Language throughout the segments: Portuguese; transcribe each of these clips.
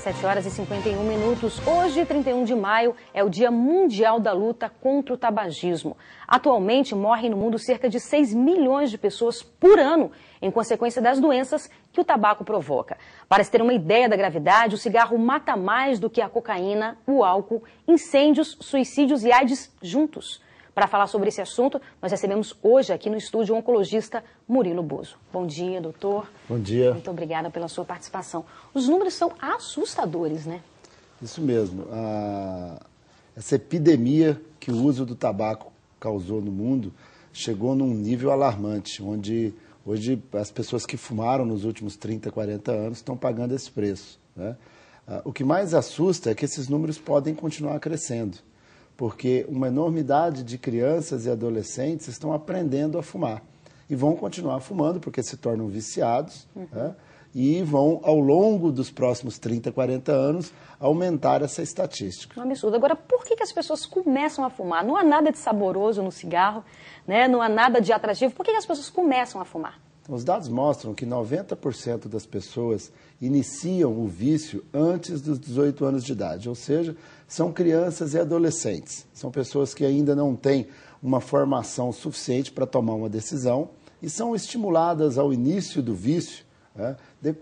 7 horas e 51 minutos. Hoje, 31 de maio, é o Dia Mundial da Luta contra o Tabagismo. Atualmente, morrem no mundo cerca de 6 milhões de pessoas por ano em consequência das doenças que o tabaco provoca. Para se ter uma ideia da gravidade, o cigarro mata mais do que a cocaína, o álcool, incêndios, suicídios e AIDS juntos. Para falar sobre esse assunto, nós recebemos hoje aqui no estúdio o oncologista Murilo Bozo. Bom dia, doutor. Bom dia. Muito obrigada pela sua participação. Os números são assustadores, né? Isso mesmo. A... Essa epidemia que o uso do tabaco causou no mundo chegou num nível alarmante, onde hoje as pessoas que fumaram nos últimos 30, 40 anos estão pagando esse preço. Né? O que mais assusta é que esses números podem continuar crescendo porque uma enormidade de crianças e adolescentes estão aprendendo a fumar e vão continuar fumando porque se tornam viciados uhum. né? e vão, ao longo dos próximos 30, 40 anos, aumentar essa estatística. Um absurdo. Agora, por que, que as pessoas começam a fumar? Não há nada de saboroso no cigarro, né? não há nada de atrativo. Por que, que as pessoas começam a fumar? Então, os dados mostram que 90% das pessoas iniciam o vício antes dos 18 anos de idade, ou seja, são crianças e adolescentes. São pessoas que ainda não têm uma formação suficiente para tomar uma decisão e são estimuladas ao início do vício né, de,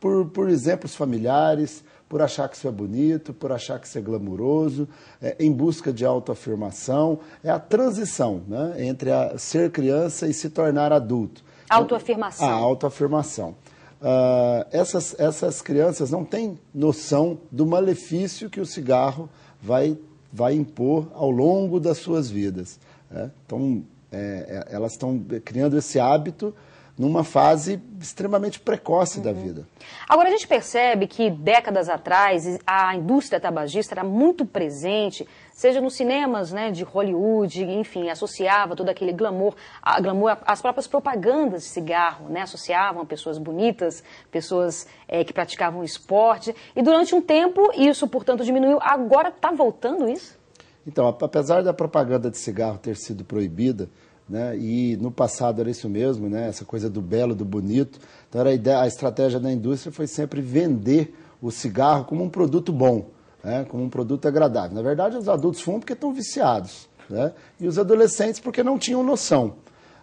por, por exemplos familiares, por achar que isso é bonito, por achar que isso é glamouroso, é, em busca de autoafirmação. É a transição né, entre a, ser criança e se tornar adulto. Autoafirmação. A ah, autoafirmação. Uh, essas, essas crianças não têm noção do malefício que o cigarro vai, vai impor ao longo das suas vidas. Né? Então, é, é elas estão criando esse hábito numa fase extremamente precoce uhum. da vida. Agora, a gente percebe que décadas atrás a indústria tabagista era muito presente, seja nos cinemas né, de Hollywood, enfim, associava todo aquele glamour, a, glamour as próprias propagandas de cigarro, né, associavam pessoas bonitas, pessoas é, que praticavam esporte, e durante um tempo isso, portanto, diminuiu. Agora está voltando isso? Então, apesar da propaganda de cigarro ter sido proibida, né? E no passado era isso mesmo, né? Essa coisa do belo, do bonito. Então era a, ideia, a estratégia da indústria foi sempre vender o cigarro como um produto bom, né? como um produto agradável. Na verdade, os adultos fumam porque estão viciados, né? E os adolescentes porque não tinham noção.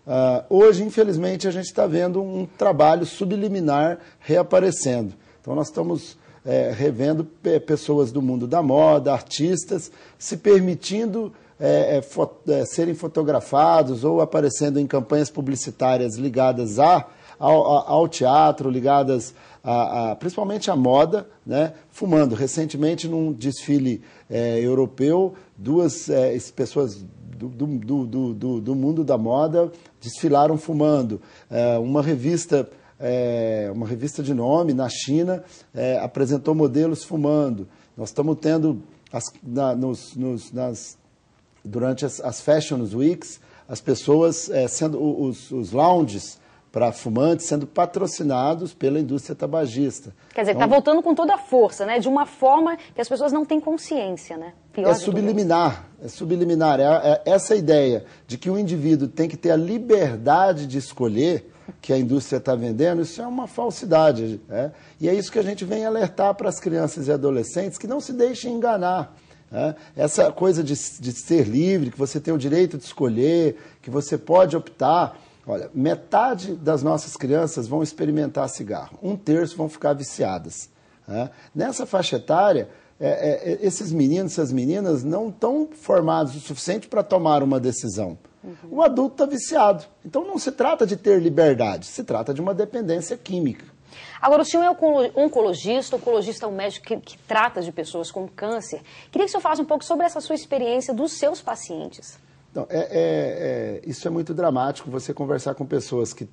Uh, hoje, infelizmente, a gente está vendo um trabalho subliminar reaparecendo. Então nós estamos é, revendo pessoas do mundo da moda, artistas, se permitindo é, é, é, serem fotografados ou aparecendo em campanhas publicitárias ligadas a, ao, ao teatro, ligadas a, a, principalmente à moda, né, fumando. Recentemente, num desfile é, europeu, duas é, pessoas do, do, do, do, mundo da moda desfilaram fumando. É, uma revista. uma revista de nome na China apresentou modelos fumando. Nós estamos tendo as, na, nos, nos, nas durante as, as Fashion Weeks, as pessoas, é, sendo os, os lounges para fumantes sendo patrocinados pela indústria tabagista. Quer dizer, está então, voltando com toda a força, né? De uma forma que as pessoas não têm consciência, né? Pior é subliminar, é subliminar. É, é essa ideia de que o indivíduo tem que ter a liberdade de escolher que a indústria está vendendo, isso é uma falsidade. Né? E é isso que a gente vem alertar para as crianças e adolescentes que não se deixem enganar. Né? Essa coisa de, de ser livre, que você tem o direito de escolher, que você pode optar. Olha, metade das nossas crianças vão experimentar cigarro, um terço vão ficar viciadas. Né? Nessa faixa etária, é, é, é, esses meninos, essas meninas não estão formados o suficiente para tomar uma decisão. Uhum. O adulto está viciado. Então não se trata de ter liberdade, se trata de uma dependência química. Agora, o senhor é oncologista, oncologista é um médico que, que trata de pessoas com câncer. Queria que o senhor falasse um pouco sobre essa sua experiência dos seus pacientes. Não, é, é, é, isso é muito dramático, você conversar com pessoas que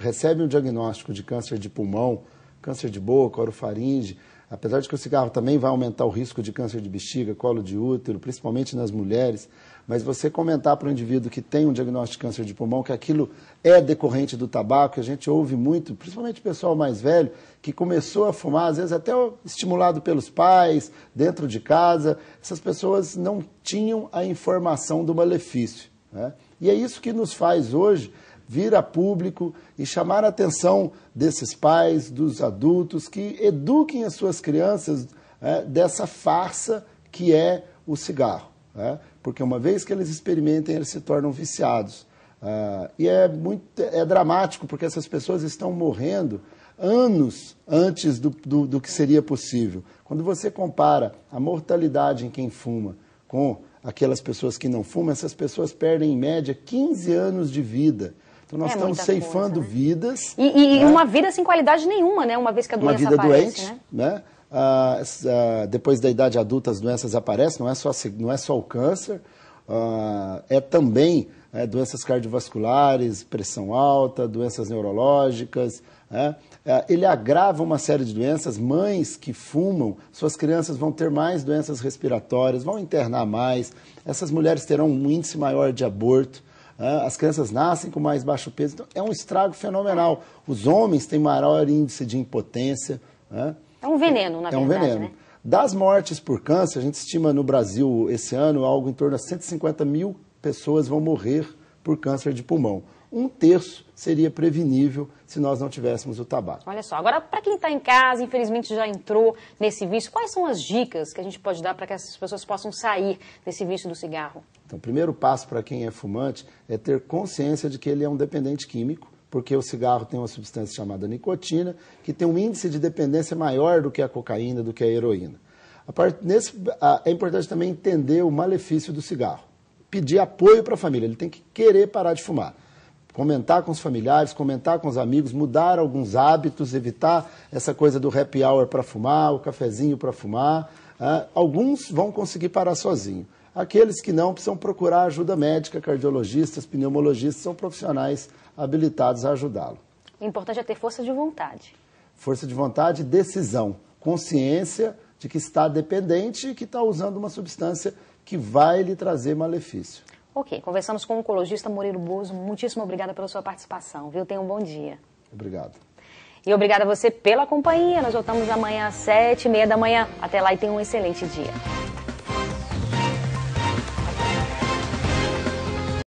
recebem o diagnóstico de câncer de pulmão, câncer de boca, orofaringe, Apesar de que o cigarro também vai aumentar o risco de câncer de bexiga, colo de útero, principalmente nas mulheres, mas você comentar para um indivíduo que tem um diagnóstico de câncer de pulmão que aquilo é decorrente do tabaco, a gente ouve muito, principalmente o pessoal mais velho, que começou a fumar, às vezes até estimulado pelos pais, dentro de casa, essas pessoas não tinham a informação do malefício. Né? E é isso que nos faz hoje vir a público e chamar a atenção desses pais, dos adultos, que eduquem as suas crianças é, dessa farsa que é o cigarro. É? Porque uma vez que eles experimentem, eles se tornam viciados. É, e é, muito, é dramático, porque essas pessoas estão morrendo anos antes do, do, do, que seria possível. Quando você compara a mortalidade em quem fuma com aquelas pessoas que não fumam, essas pessoas perdem, em média, 15 anos de vida. Então nós é estamos ceifando coisa, né? vidas. E, e né? uma vida sem qualidade nenhuma, né? Uma vez que a doença Uma vida aparece, doente, né? né? Ah, ah, depois da idade adulta as doenças aparecem, não é só, não é só o câncer, ah, é também é, doenças cardiovasculares, pressão alta, doenças neurológicas, né? é? ele agrava uma série de doenças. Mães que fumam, suas crianças vão ter mais doenças respiratórias, vão internar mais. Essas mulheres terão um índice maior de aborto as crianças nascem com mais baixo peso. Então, é um estrago fenomenal. Os homens têm maior índice de impotência. Né? É um veneno, na é verdade. É um veneno. Né? Das mortes por câncer, a gente estima no Brasil esse ano algo em torno de 150 mil pessoas vão morrer por câncer de pulmão um terço seria prevenível se nós não tivéssemos o tabaco. Olha só, agora para quem está em casa, infelizmente já entrou nesse vício, quais são as dicas que a gente pode dar para que essas pessoas possam sair desse vício do cigarro? Então, o primeiro passo para quem é fumante é ter consciência de que ele é um dependente químico, porque o cigarro tem uma substância chamada nicotina, que tem um índice de dependência maior do que a cocaína, do que a heroína. A nesse, a, é importante também entender o malefício do cigarro. Pedir apoio para a família, ele tem que querer parar de fumar comentar com os familiares, comentar com os amigos, mudar alguns hábitos, evitar essa coisa do happy hour para fumar, o cafezinho para fumar. Ah, alguns vão conseguir parar sozinho. Aqueles que não precisam procurar ajuda médica, cardiologistas, pneumologistas, são profissionais habilitados a ajudá-lo. O importante é ter força de vontade. Força de vontade e decisão. Consciência de que está dependente e que está usando uma substância que vai lhe trazer malefício. Ok, conversamos com o oncologista Moreiro Bozo. Muitíssimo obrigada pela sua participação, viu? Tenha um bom dia. Obrigado. E obrigada a você pela companhia. Nós voltamos amanhã às sete e meia da manhã. Até lá e tenha um excelente dia.